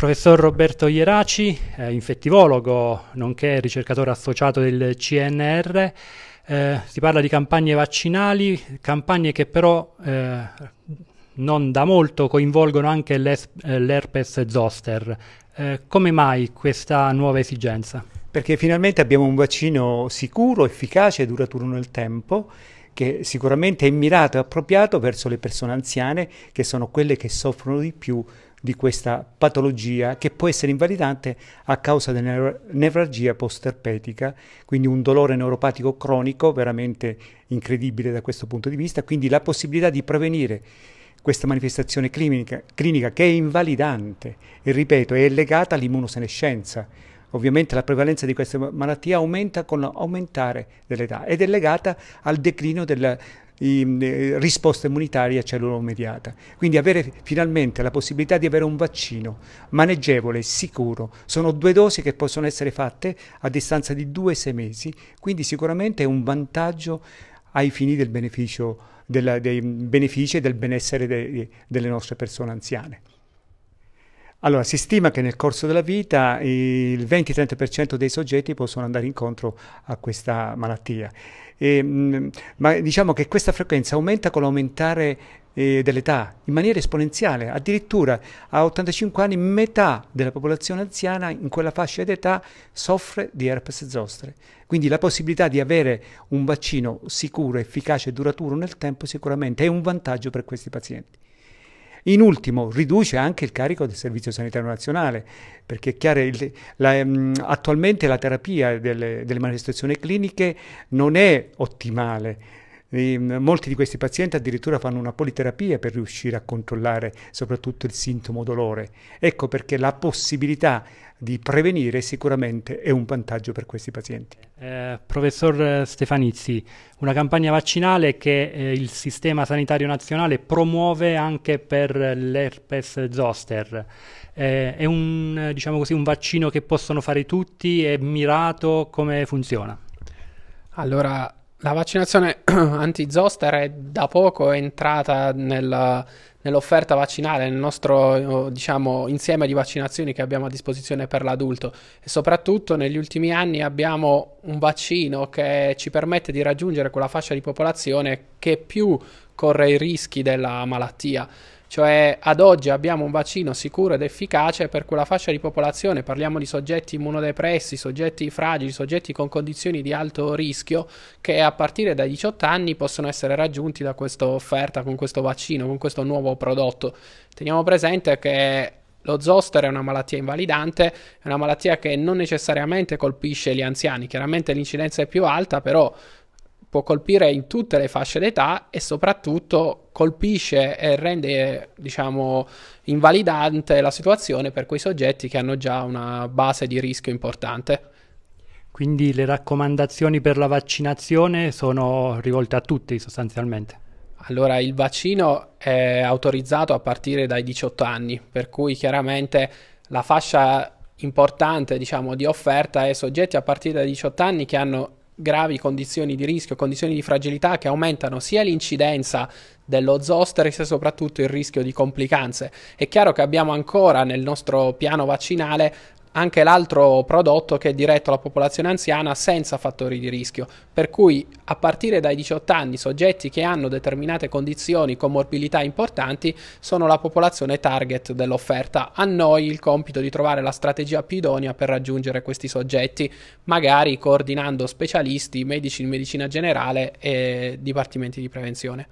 Professor Roberto Ieraci, eh, infettivologo, nonché ricercatore associato del CNR, eh, si parla di campagne vaccinali, campagne che però eh, non da molto coinvolgono anche eh, l'herpes zoster. Eh, come mai questa nuova esigenza? Perché finalmente abbiamo un vaccino sicuro, efficace e duraturo nel tempo che sicuramente è mirato e appropriato verso le persone anziane che sono quelle che soffrono di più di questa patologia che può essere invalidante a causa della nevralgia posterpetica, quindi un dolore neuropatico cronico veramente incredibile da questo punto di vista, quindi la possibilità di prevenire questa manifestazione clinica, clinica che è invalidante e ripeto è legata all'immunosenescenza. Ovviamente la prevalenza di questa malattia aumenta con l'aumentare dell'età ed è legata al declino del eh, risposta immunitaria a mediata. Quindi avere finalmente la possibilità di avere un vaccino maneggevole, sicuro, sono due dosi che possono essere fatte a distanza di due o sei mesi, quindi sicuramente è un vantaggio ai fini del beneficio, della, dei benefici e del benessere de, delle nostre persone anziane. Allora, si stima che nel corso della vita il 20-30% dei soggetti possono andare incontro a questa malattia. E, mm, ma diciamo che questa frequenza aumenta con l'aumentare eh, dell'età in maniera esponenziale, addirittura a 85 anni metà della popolazione anziana in quella fascia d'età soffre di herpes zostre. Quindi la possibilità di avere un vaccino sicuro, efficace e duraturo nel tempo sicuramente è un vantaggio per questi pazienti. In ultimo, riduce anche il carico del Servizio Sanitario Nazionale, perché è chiaro, il, la, ehm, attualmente la terapia delle, delle manifestazioni cliniche non è ottimale Ehm, molti di questi pazienti addirittura fanno una politerapia per riuscire a controllare soprattutto il sintomo dolore. Ecco perché la possibilità di prevenire sicuramente è un vantaggio per questi pazienti. Eh, professor eh, Stefanizzi, una campagna vaccinale che eh, il Sistema Sanitario Nazionale promuove anche per l'herpes zoster. Eh, è un, diciamo così, un vaccino che possono fare tutti? È mirato? Come funziona? Allora, la vaccinazione anti-zoster è da poco entrata nella, nell'offerta vaccinale, nel nostro oh, diciamo, insieme di vaccinazioni che abbiamo a disposizione per l'adulto e soprattutto negli ultimi anni abbiamo un vaccino che ci permette di raggiungere quella fascia di popolazione che più corre i rischi della malattia. Cioè ad oggi abbiamo un vaccino sicuro ed efficace per quella fascia di popolazione, parliamo di soggetti immunodepressi, soggetti fragili, soggetti con condizioni di alto rischio che a partire dai 18 anni possono essere raggiunti da questa offerta, con questo vaccino, con questo nuovo prodotto. Teniamo presente che lo zoster è una malattia invalidante, è una malattia che non necessariamente colpisce gli anziani, chiaramente l'incidenza è più alta, però può colpire in tutte le fasce d'età e soprattutto colpisce e rende, diciamo, invalidante la situazione per quei soggetti che hanno già una base di rischio importante. Quindi le raccomandazioni per la vaccinazione sono rivolte a tutti sostanzialmente. Allora, il vaccino è autorizzato a partire dai 18 anni, per cui chiaramente la fascia importante, diciamo, di offerta è soggetti a partire dai 18 anni che hanno gravi condizioni di rischio, condizioni di fragilità che aumentano sia l'incidenza dello zoster sia soprattutto il rischio di complicanze. È chiaro che abbiamo ancora nel nostro piano vaccinale anche l'altro prodotto che è diretto alla popolazione anziana senza fattori di rischio, per cui a partire dai 18 anni soggetti che hanno determinate condizioni con morbilità importanti sono la popolazione target dell'offerta. A noi il compito di trovare la strategia più idonea per raggiungere questi soggetti, magari coordinando specialisti, medici in medicina generale e dipartimenti di prevenzione.